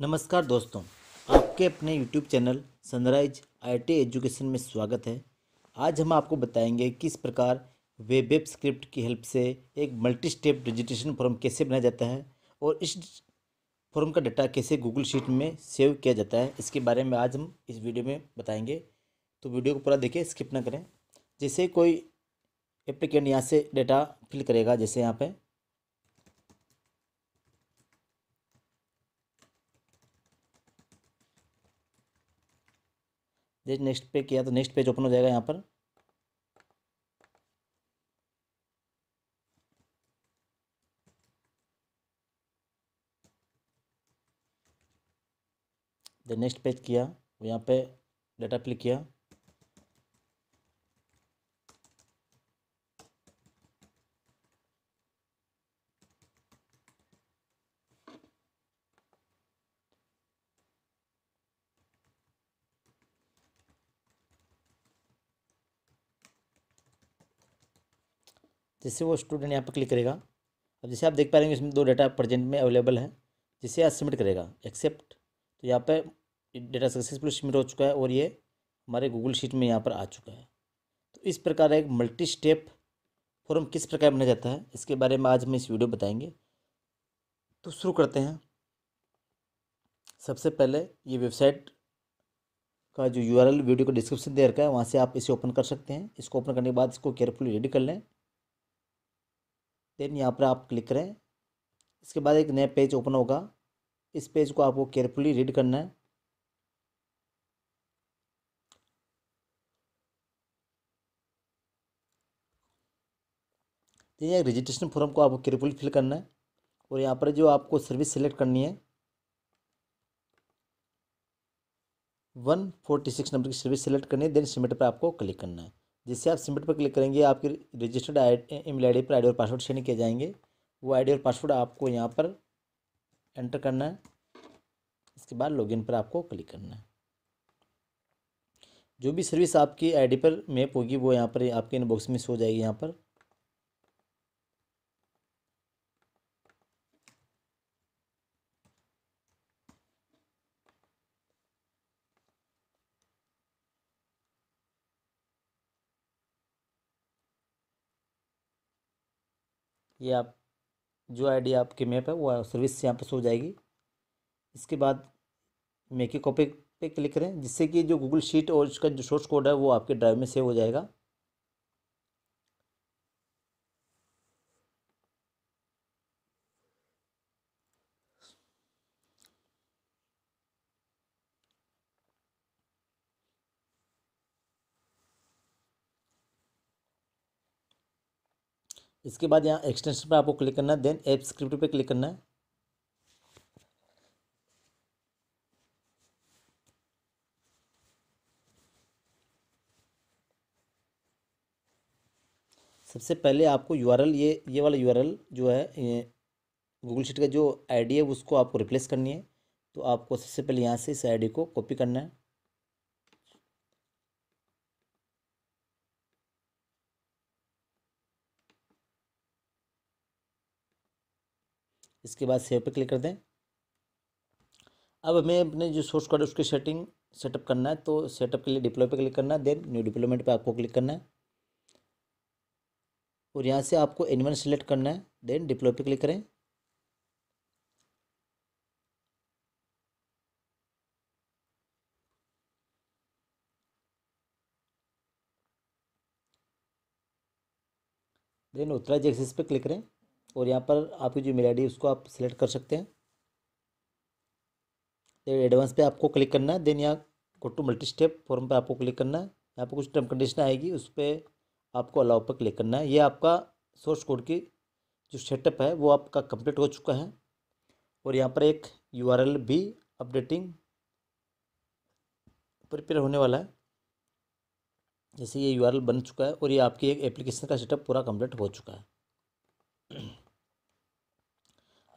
नमस्कार दोस्तों आपके अपने YouTube channel Sunrise I Education में स्वागत है आज हम आपको बताएंगे किस प्रकार वेब वेब स्क्रिप्ट की हेल्प से एक मल्टी स्टेप रजिस्ट्रेशन फॉर्म कैसे बनाया जाता है और इस फॉर्म का डाटा कैसे गूगल शीट में सेव किया जाता है इसके बारे में आज हम इस वीडियो में बताएंगे तो वीडियो को पूरा देखें स्किप ना करें जैसे कोई एप्लीकेंट यहाँ से डेटा फिल करेगा जैसे यहाँ पर जैसे नेक्स्ट पे किया तो नेक्स्ट पेज ओपन हो जाएगा यहाँ पर नेक्स्ट पेज किया यहाँ पे डाटा क्लिक किया जिससे वो स्टूडेंट यहाँ पर क्लिक करेगा अब जैसे आप देख पा रहे हैं इसमें दो डाटा प्रेजेंट में अवेलेबल है जिसे आज सबमिट करेगा एक्सेप्ट तो यहाँ पर डेटा सक्सेसफुल सबमिट हो चुका है और ये हमारे गूगल शीट में यहाँ पर आ चुका है तो इस प्रकार एक मल्टी स्टेप फॉर्म किस प्रकार बनाया जाता है इसके बारे में आज हम इस वीडियो बताएंगे तो शुरू करते हैं सबसे पहले ये वेबसाइट का जो यूआरएल वीडियो को डिस्क्रिप्शन दे रखा है वहाँ से आप इसे ओपन कर सकते हैं इसको ओपन करने के बाद इसको केयरफुली रेडी कर लें देन यहाँ पर आप क्लिक करें इसके बाद एक नया पेज ओपन होगा इस पेज को आपको केयरफुली रीड करना है ये रजिस्ट्रेशन फॉर्म को आपको केयरफुली फिल करना है और यहाँ पर जो आपको सर्विस सेलेक्ट करनी है वन फोर्टी सिक्स नंबर की सर्विस सेलेक्ट करनी है देन सीमेंट पर आपको क्लिक करना है जिससे आप सिमट पर क्लिक करेंगे आपके रजिस्टर्ड आई ईमेल आई पर आई और पासवर्ड सेंड किए जाएंगे वो आई और पासवर्ड आपको यहाँ पर एंटर करना है इसके बाद लॉगिन पर आपको क्लिक करना है जो भी सर्विस आपकी आईडी पर मैप होगी वो यहाँ पर आपके इनबॉक्स में सो हो जाएगी यहाँ पर ये आप जो आईडी आपके मैप है वो सर्विस यहाँ पर सो जाएगी इसके बाद मेकी कॉपी पे क्लिक करें जिससे कि जो गूगल शीट और इसका जो सोर्स कोड है वो आपके ड्राइव में सेव हो जाएगा इसके बाद यहाँ एक्सटेंशन पर आपको क्लिक करना है देन एप स्क्रिप्ट पे क्लिक करना है सबसे पहले आपको यूआरएल ये ये वाला यूआरएल जो है गूगल शीट का जो आईडी है उसको आपको रिप्लेस करनी है तो आपको सबसे पहले यहाँ से इस आईडी को कॉपी करना है इसके बाद सेव पे क्लिक कर दें अब हमें अपने जो सोर्स कार्ड उसकी सेटिंग सेटअप करना है तो सेटअप के लिए डिप्लॉय पे क्लिक करना है देन न्यू डिप्लॉयमेंट पे आपको क्लिक करना है और यहाँ से आपको एनिमल सेलेक्ट करना है देन डिप्लॉय पे क्लिक करें देन उत्तराज एक्सिस पे क्लिक करें और यहाँ पर आपकी जो मेल आई उसको आप सिलेक्ट कर सकते हैं एडवांस पे आपको क्लिक करना है देन यहाँ go to multi step form पर आपको क्लिक करना है यहाँ पर कुछ टर्म कंडीशन आएगी उस पर आपको अलाउ पर क्लिक करना है ये आपका सोर्स कोड की जो सेटअप है वो आपका कंप्लीट हो चुका है और यहाँ पर एक यूआरएल भी अपडेटिंग प्रिपेयर होने वाला है जैसे ये यूआरएल बन चुका है और ये आपकी एक एप्लीकेशन का सेटअप पूरा कंप्लीट हो चुका है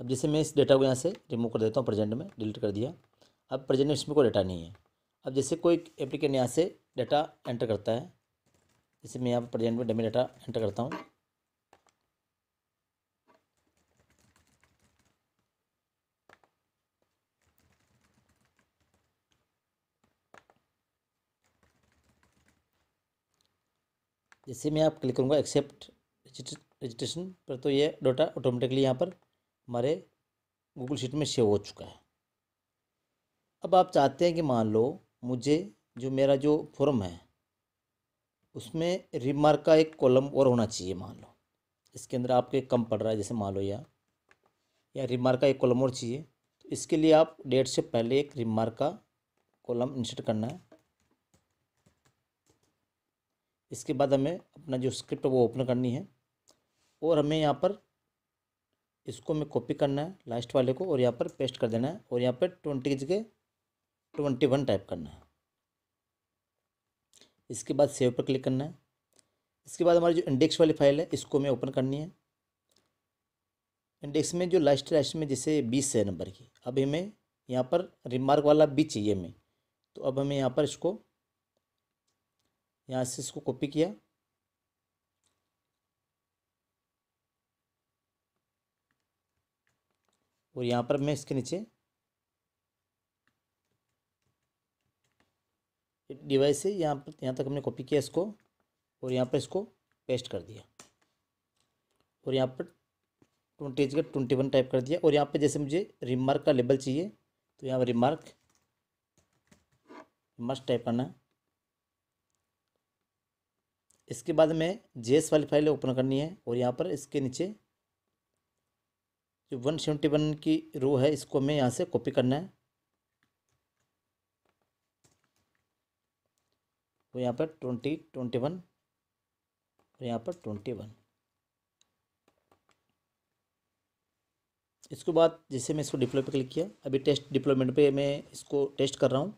अब जैसे मैं इस डेटा को यहाँ से रिमूव कर देता हूँ प्रेजेंट में डिलीट कर दिया अब प्रेजेंट में इसमें कोई डेटा नहीं है अब जैसे कोई एप्लीकेट यहाँ से डेटा एंटर करता है जैसे मैं यहाँ पर प्रेजेंट में डेमी डाटा एंटर करता हूँ जैसे मैं आप क्लिक करूँगा एक्सेप्ट रजिस्ट्रेशन पर तो ये डाटा ऑटोमेटिकली यहाँ पर हमारे गूगल शीट में सेव हो चुका है अब आप चाहते हैं कि मान लो मुझे जो मेरा जो फॉर्म है उसमें रिमार्क का एक कॉलम और होना चाहिए मान लो इसके अंदर आपके कम पड़ रहा है जैसे मान लो या या रिमार्क का एक कॉलम और चाहिए तो इसके लिए आप डेट से पहले एक रिमार्क का कॉलम इंसर्ट करना है इसके बाद हमें अपना जो स्क्रिप्ट वो ओपन करनी है और हमें यहाँ पर इसको मैं कॉपी करना है लास्ट वाले को और यहाँ पर पेस्ट कर देना है और यहाँ पर ट्वेंटी जगह ट्वेंटी वन टाइप करना है इसके बाद सेव पर क्लिक करना है इसके बाद हमारी जो इंडेक्स वाली फाइल है इसको मैं ओपन करनी है इंडेक्स में जो लास्ट लास्ट में जैसे बीस है नंबर की अब हमें यहाँ पर रिमार्क वाला भी चाहिए हमें तो अब हमें यहाँ पर इसको यहाँ से इसको कॉपी किया और यहाँ पर मैं इसके नीचे डिवाइस से यहाँ पर यहाँ तक हमने कॉपी किया इसको और यहाँ पर इसको पेस्ट कर दिया और यहाँ पर ट्वेंटी का ट्वेंटी वन टाइप कर दिया और यहाँ पर जैसे मुझे रिमार्क का लेबल चाहिए तो यहाँ पर रिमार्क मस्ट टाइप करना है इसके बाद मैं जेएस वाली फाइल ओपन करनी है और यहाँ पर इसके नीचे जो वन सेवेंटी वन की रो है इसको हमें यहाँ से कॉपी करना है वो तो यहाँ पर ट्वेंटी ट्वेंटी वन और यहाँ पर ट्वेंटी वन इसके बाद जैसे मैं इसको डिप्लॉय पे क्लिक किया अभी टेस्ट डिप्लॉयमेंट पे मैं इसको टेस्ट कर रहा हूँ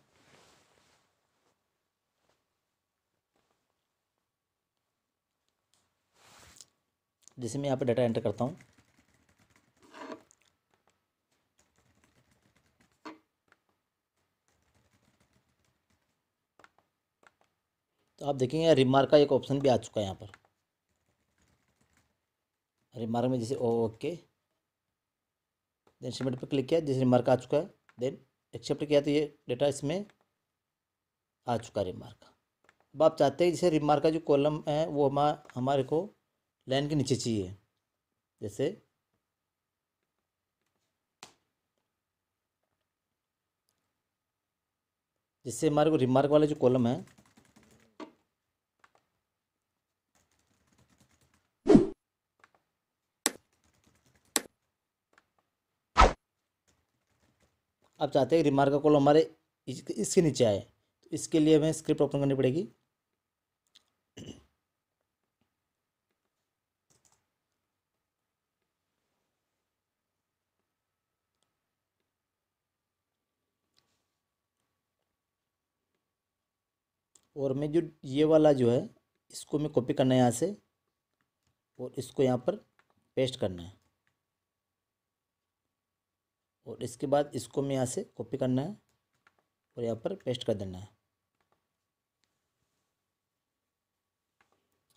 जैसे मैं यहाँ पर डाटा एंटर करता हूँ तो आप देखेंगे रिमार्क का एक ऑप्शन भी आ चुका है यहाँ पर रिमार्क में जैसे ओके देन सबमिट पर क्लिक किया जैसे रिमार्क आ चुका है देन एक्सेप्ट किया तो ये डेटा इसमें आ चुका है रिमार्क अब आप चाहते हैं जैसे रिमार्क का जो कॉलम है वो हमा हमारे को लाइन के नीचे चाहिए जैसे जिससे हमारे को रिमार्क वाला जो कॉलम है आप चाहते हैं रिमार्क का कॉलम हमारे इसके नीचे आए तो इसके लिए हमें स्क्रिप्ट ओपन करनी पड़ेगी और मैं जो ये वाला जो है इसको मैं कॉपी करना है यहाँ से और इसको यहाँ पर पेस्ट करना है और इसके बाद इसको मैं यहाँ से कॉपी करना है और यहाँ पर पेस्ट कर देना है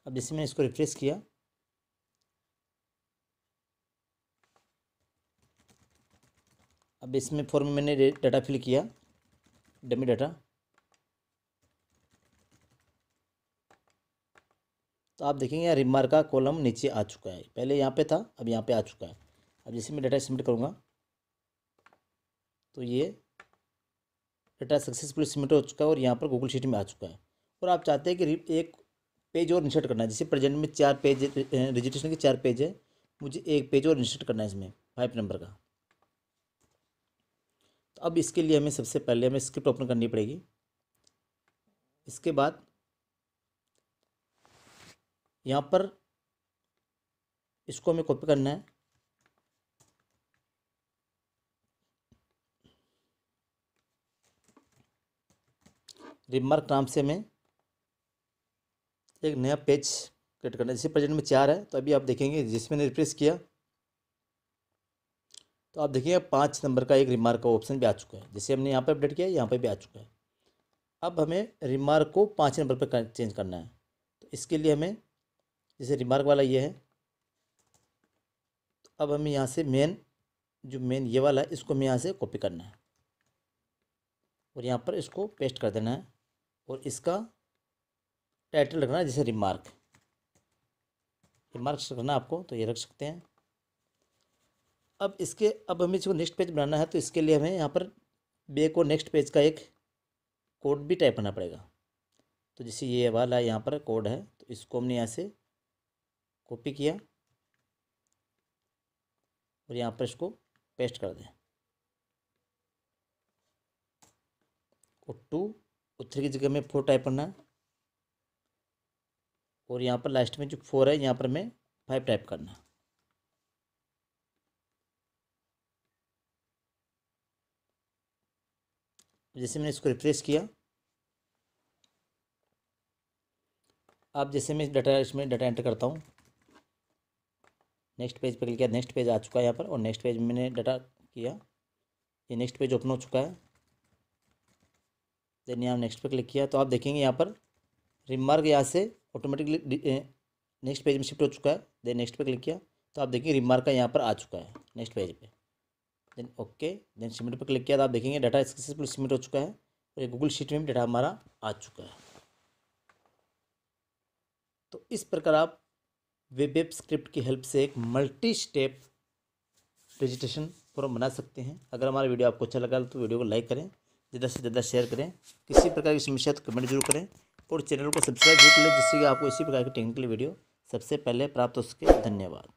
अब जैसे मैंने इसको रिफ्रेश किया अब इसमें फॉर्म मैंने डाटा फिल किया डमी डाटा तो आप देखेंगे यहाँ रिमार का कॉलम नीचे आ चुका है पहले यहाँ पे था अब यहाँ पे आ चुका है अब जैसे मैं डाटा सबमिट करूँगा तो ये डेटा सक्सेसफुल सबमिट हो चुका है और यहाँ पर गूगल शीट में आ चुका है और आप चाहते हैं कि एक पेज और इंसर्ट करना है जैसे प्रेजेंट में चार पेज रजिस्ट्रेशन के चार पेज है मुझे एक पेज और इंसर्ट करना है इसमें फाइव नंबर का तो अब इसके लिए हमें सबसे पहले हमें स्क्रिप्ट ओपन करनी पड़ेगी इसके बाद यहाँ पर इसको हमें कॉपी करना है रिमार्क नाम से मैं एक नया पेज क्रिएट करना है जैसे प्रेजेंट में चार है तो अभी आप देखेंगे जिसमें रिप्लेस किया तो आप देखिए पाँच नंबर का एक रिमार्क का ऑप्शन भी आ चुका है जैसे हमने यहाँ पर अपडेट किया यहाँ पर भी आ चुका है अब हमें रिमार्क को पाँच नंबर पर चेंज करना है तो इसके लिए हमें जैसे रिमार्क वाला ये है तो अब हमें यहाँ से मेन जो मेन ये वाला है इसको हमें यहाँ से कॉपी करना है और यहाँ पर इसको पेस्ट कर देना है और इसका टाइटल रखना जैसे रिमार्क रिमार्क्स रखना आपको तो ये रख सकते हैं अब इसके अब हमें इसको नेक्स्ट पेज बनाना है तो इसके लिए हमें यहाँ पर बे और नेक्स्ट पेज का एक कोड भी टाइप करना पड़ेगा तो जैसे ये वाला यहाँ पर कोड है तो इसको हमने यहाँ से कॉपी किया और यहाँ पर इसको पेस्ट कर दें और टू और थ्री की जगह में फोर टाइप करना और यहाँ पर लास्ट में जो फोर है यहाँ पर मैं फाइव टाइप करना जैसे मैंने इसको रिफ्रेश किया अब जैसे मैं डाटा इसमें डाटा एंटर करता हूँ नेक्स्ट पेज पर क्लिक किया नेक्स्ट पेज आ चुका है यहाँ पर और नेक्स्ट पेज मैंने डाटा किया ये नेक्स्ट पेज ओपन हो चुका है देन यहाँ नेक्स्ट पे क्लिक किया तो आप देखेंगे यहाँ पर रिमार्क यहाँ से ऑटोमेटिकली नेक्स्ट पेज में शिफ्ट हो चुका है देन नेक्स्ट पे क्लिक किया तो आप देखेंगे रिमार्क का यहाँ पर आ चुका है नेक्स्ट पेज पे देन ओके देन सबमिट पर क्लिक किया तो आप देखेंगे डाटा सक्सेसफुल सबमिट हो चुका है और ये गूगल शीट में भी डाटा हमारा आ चुका है तो इस प्रकार आप वेब वेब स्क्रिप्ट की हेल्प से एक मल्टी स्टेप प्रेजेंटेशन फॉर्म बना सकते हैं अगर हमारा वीडियो आपको अच्छा लगा तो वीडियो को लाइक करें ज़्यादा से ज़्यादा शेयर करें किसी प्रकार की समस्या तो कमेंट जरूर करें और चैनल को सब्सक्राइब जरूर करें जिससे कि आपको इसी प्रकार की टेक्निकल वीडियो सबसे पहले प्राप्त हो सके धन्यवाद